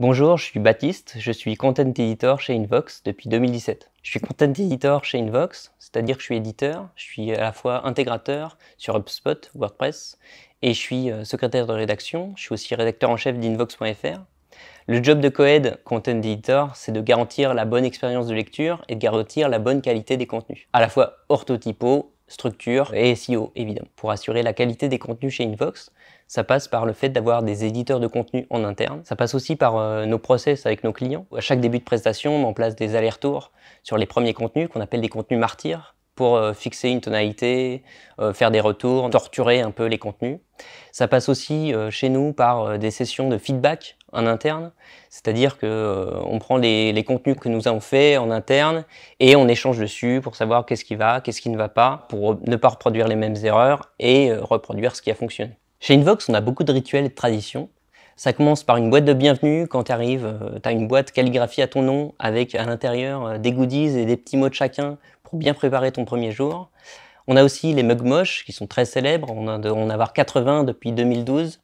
Bonjour, je suis Baptiste, je suis Content Editor chez Invox depuis 2017. Je suis Content Editor chez Invox, c'est-à-dire que je suis éditeur, je suis à la fois intégrateur sur HubSpot, WordPress, et je suis euh, secrétaire de rédaction, je suis aussi rédacteur en chef d'Invox.fr. Le job de Coed, Content Editor, c'est de garantir la bonne expérience de lecture et de garantir la bonne qualité des contenus, à la fois orthotypo structure et SEO évidemment. Pour assurer la qualité des contenus chez Invox, ça passe par le fait d'avoir des éditeurs de contenus en interne. Ça passe aussi par euh, nos process avec nos clients. À chaque début de prestation, on met en place des allers-retours sur les premiers contenus qu'on appelle des contenus martyrs pour euh, fixer une tonalité, euh, faire des retours, torturer un peu les contenus. Ça passe aussi chez nous par des sessions de feedback en interne. C'est-à-dire qu'on euh, on prend les, contenus que nous avons faits en interne et on échange dessus pour savoir qu'est-ce qui va, qu'est-ce qui ne va pas, pour ne pas reproduire les mêmes erreurs et euh, reproduire ce qui a fonctionné. Chez Invox, on a beaucoup de rituels et de traditions. Ça commence par une boîte de bienvenue. Quand tu arrives, euh, tu as une boîte calligraphiée à ton nom avec à l'intérieur des goodies et des petits mots de chacun pour bien préparer ton premier jour. On a aussi les mugs moches qui sont très célèbres. On en a, avoir 80 depuis 2012.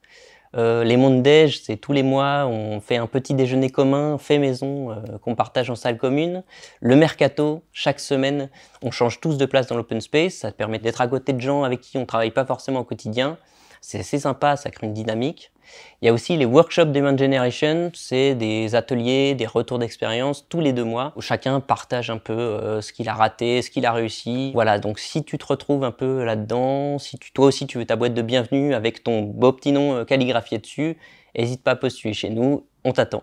Euh, les mondes c'est tous les mois, on fait un petit déjeuner commun, fait maison, euh, qu'on partage en salle commune. Le mercato, chaque semaine, on change tous de place dans l'open space. Ça permet d'être à côté de gens avec qui on ne travaille pas forcément au quotidien. C'est assez sympa, ça crée une dynamique. Il y a aussi les workshops Demand Generation, c'est des ateliers, des retours d'expérience tous les deux mois où chacun partage un peu euh, ce qu'il a raté, ce qu'il a réussi. Voilà, donc si tu te retrouves un peu là-dedans, si tu, toi aussi tu veux ta boîte de bienvenue avec ton beau petit nom euh, calligraphié dessus, n'hésite pas à postuler chez nous, on t'attend.